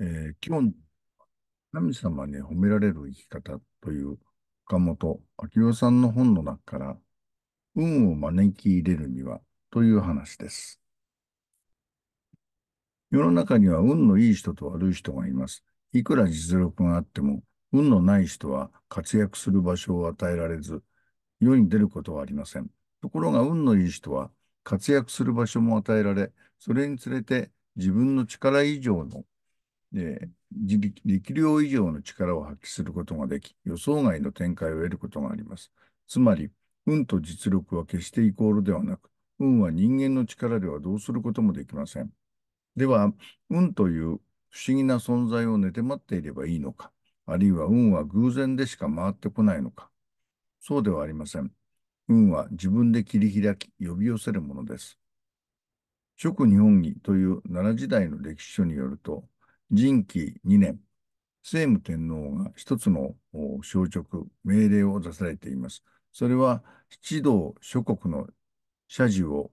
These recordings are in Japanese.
えー、基本、神様に褒められる生き方という岡本明夫さんの本の中から、運を招き入れるにはという話です。世の中には運のいい人と悪い人がいます。いくら実力があっても、運のない人は活躍する場所を与えられず、世に出ることはありません。ところが運のいい人は活躍する場所も与えられ、それにつれて自分の力以上ので力量以上の力を発揮することができ、予想外の展開を得ることがあります。つまり、運と実力は決してイコールではなく、運は人間の力ではどうすることもできません。では、運という不思議な存在を寝て待っていればいいのか、あるいは運は偶然でしか回ってこないのか。そうではありません。運は自分で切り開き、呼び寄せるものです。諸国日本儀という奈良時代の歴史書によると、仁紀2年、聖武天皇が一つの小職、命令を出されています。それは、七道諸国の社辞を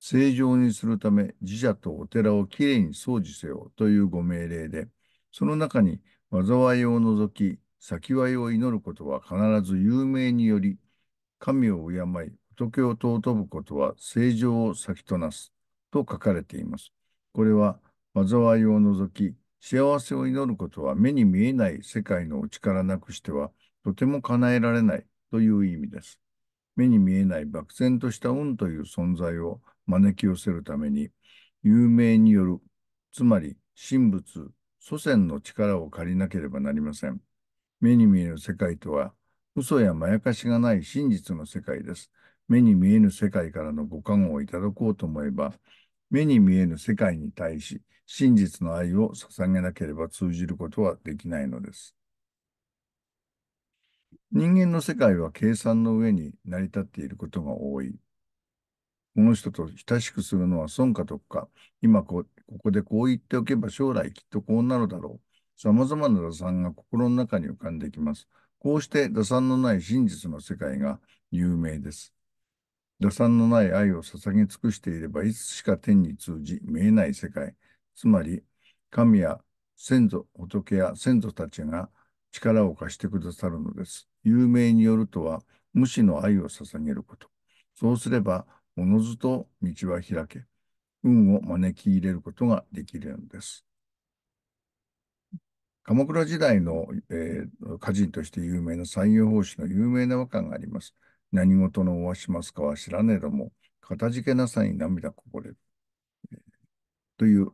正常にするため、寺社とお寺をきれいに掃除せよというご命令で、その中に災いを除き、先わいを祈ることは必ず有名により、神を敬い、仏を尊ぶことは正常を先となすと書かれています。これは災いを除き、幸せを祈ることは目に見えない世界のお力なくしてはとても叶えられないという意味です。目に見えない漠然とした運という存在を招き寄せるために、有名による、つまり神仏、祖先の力を借りなければなりません。目に見える世界とは、嘘やまやかしがない真実の世界です。目に見えぬ世界からのご加護をいただこうと思えば、目に見えぬ世界に対し、真実の愛を捧げなければ通じることはできないのです。人間の世界は計算の上に成り立っていることが多い。この人と親しくするのは損か得か、今ここでこう言っておけば将来きっとこうなるだろう。様々な打算が心の中に浮かんできます。こうして打算のない真実の世界が有名です。打算のない愛を捧げ尽くしていれば、いつしか天に通じ、見えない世界、つまり、神や先祖、仏や先祖たちが力を貸してくださるのです。有名によるとは、無視の愛を捧げること。そうすれば、おのずと道は開け、運を招き入れることができるのです。鎌倉時代の、えー、歌人として有名な三遊法師の有名な和歌があります。何事のおわしますかは知らねえども、かたじけなさに涙こぼれる。という